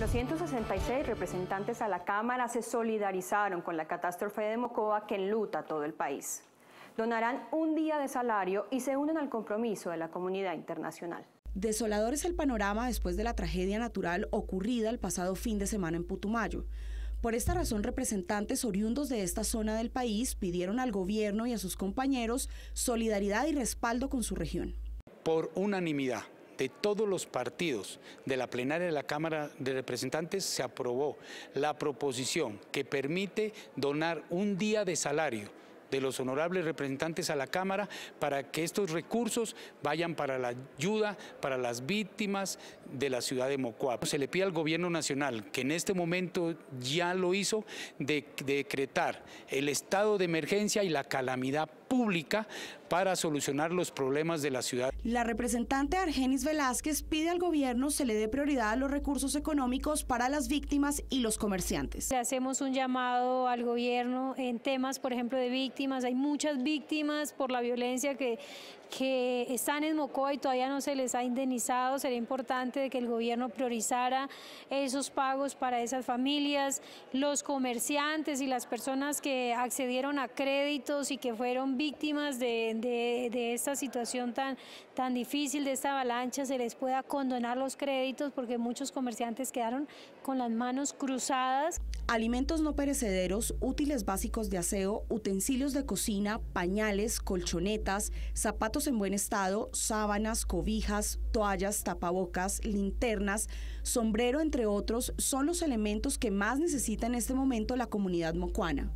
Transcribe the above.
Los 166 representantes a la Cámara se solidarizaron con la catástrofe de Mocoa que enluta todo el país. Donarán un día de salario y se unen al compromiso de la comunidad internacional. Desolador es el panorama después de la tragedia natural ocurrida el pasado fin de semana en Putumayo. Por esta razón, representantes oriundos de esta zona del país pidieron al gobierno y a sus compañeros solidaridad y respaldo con su región. Por unanimidad, de todos los partidos de la plenaria de la Cámara de Representantes se aprobó la proposición que permite donar un día de salario de los honorables representantes a la Cámara para que estos recursos vayan para la ayuda para las víctimas de la ciudad de Mocoa. Se le pide al Gobierno Nacional, que en este momento ya lo hizo, de, decretar el estado de emergencia y la calamidad pública para solucionar los problemas de la ciudad. La representante Argenis Velázquez pide al gobierno se le dé prioridad a los recursos económicos para las víctimas y los comerciantes. Le hacemos un llamado al gobierno en temas, por ejemplo, de víctimas. Hay muchas víctimas por la violencia que, que están en Mocoa y todavía no se les ha indemnizado. Sería importante que el gobierno priorizara esos pagos para esas familias, los comerciantes y las personas que accedieron a créditos y que fueron víctimas de, esta situación tan, tan difícil, de esta avalancha, se les pueda condonar los créditos porque muchos comerciantes quedaron con las manos cruzadas. Alimentos no perecederos, útiles básicos de aseo, utensilios de cocina, pañales, colchonetas, zapatos en buen estado, sábanas, cobijas, toallas, tapabocas, linternas, sombrero, entre otros, son los elementos que más necesita en este momento la comunidad mocuana.